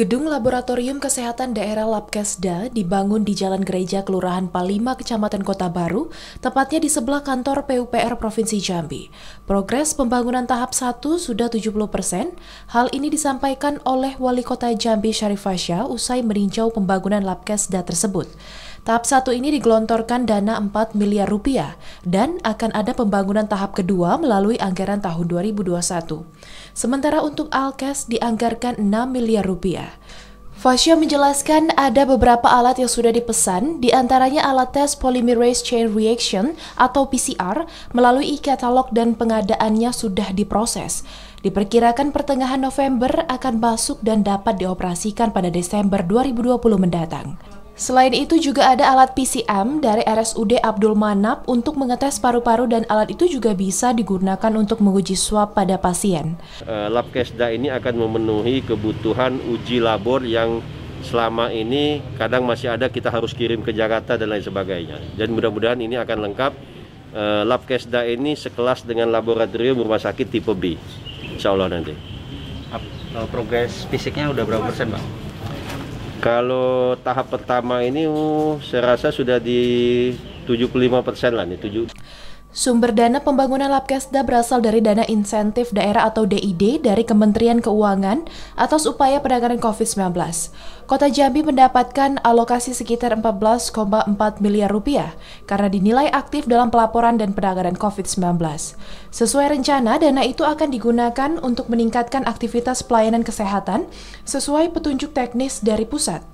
Gedung Laboratorium Kesehatan Daerah Labkesda dibangun di Jalan Gereja Kelurahan Palima, Kecamatan Kota Baru, tepatnya di sebelah kantor PUPR Provinsi Jambi. Progres pembangunan tahap 1 sudah 70 persen. Hal ini disampaikan oleh Wali Kota Jambi Syarif Fasya usai meninjau pembangunan Labkesda tersebut. Tahap 1 ini digelontorkan dana 4 miliar rupiah dan akan ada pembangunan tahap kedua melalui anggaran tahun 2021. Sementara untuk Alkes dianggarkan 6 miliar rupiah. Fasya menjelaskan ada beberapa alat yang sudah dipesan, diantaranya alat tes polymerase chain reaction atau PCR melalui e-katalog dan pengadaannya sudah diproses. Diperkirakan pertengahan November akan masuk dan dapat dioperasikan pada Desember 2020 mendatang. Selain itu juga ada alat PCM dari RSUD Abdul Manap untuk mengetes paru-paru dan alat itu juga bisa digunakan untuk menguji swab pada pasien. Eh, lab Kesda ini akan memenuhi kebutuhan uji labor yang selama ini kadang masih ada kita harus kirim ke Jakarta dan lain sebagainya. Dan mudah-mudahan ini akan lengkap. Eh, lab Kesda ini sekelas dengan laboratorium rumah sakit tipe B. Insya Allah nanti. Eh, progres fisiknya udah berapa persen Bang? Kalau tahap pertama ini uh, saya rasa sudah di 75% lah nih 7 Sumber dana pembangunan Labkesda berasal dari dana insentif daerah atau DID dari Kementerian Keuangan atas upaya penanganan COVID-19. Kota Jambi mendapatkan alokasi sekitar 14,4 miliar rupiah karena dinilai aktif dalam pelaporan dan penanganan COVID-19. Sesuai rencana, dana itu akan digunakan untuk meningkatkan aktivitas pelayanan kesehatan sesuai petunjuk teknis dari pusat.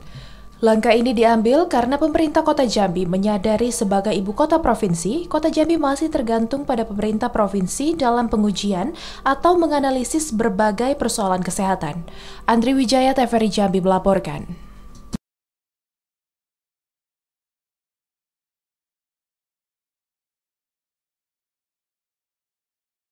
Langkah ini diambil karena pemerintah Kota Jambi menyadari sebagai ibu kota provinsi, Kota Jambi masih tergantung pada pemerintah provinsi dalam pengujian atau menganalisis berbagai persoalan kesehatan. Andri Wijaya TVRI Jambi melaporkan.